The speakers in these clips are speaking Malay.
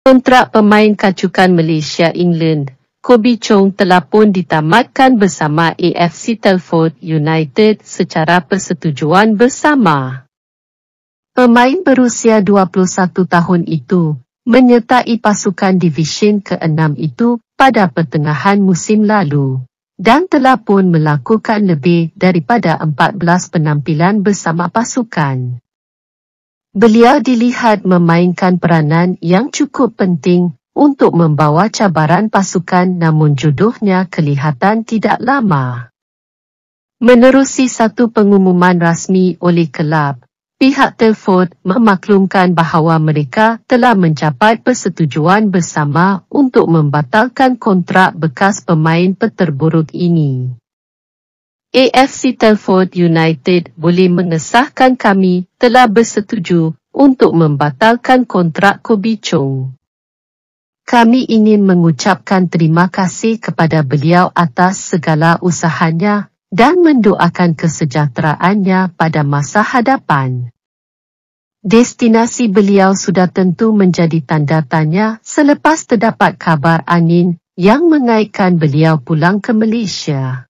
Kontrak pemain kacukan Malaysia England, Kobe Chong telah pun ditamatkan bersama AFC Telford United secara persetujuan bersama. Pemain berusia 21 tahun itu menyertai pasukan Division ke-6 itu pada pertengahan musim lalu dan telah pun melakukan lebih daripada 14 penampilan bersama pasukan beliau dilihat memainkan peranan yang cukup penting untuk membawa cabaran pasukan namun jodohnya kelihatan tidak lama. Menerusi satu pengumuman rasmi oleh kelab, pihak Telford memaklumkan bahawa mereka telah mencapai persetujuan bersama untuk membatalkan kontrak bekas pemain peterburuk ini. AFC Telford United boleh mengesahkan kami telah bersetuju untuk membatalkan kontrak Kobe Chong. Kami ingin mengucapkan terima kasih kepada beliau atas segala usahanya dan mendoakan kesejahteraannya pada masa hadapan. Destinasi beliau sudah tentu menjadi tanda tanya selepas terdapat kabar angin yang mengaitkan beliau pulang ke Malaysia.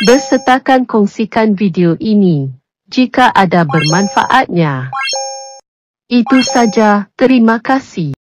Bersetakan kongsikan video ini jika ada bermanfaatnya. Itu saja, terima kasih.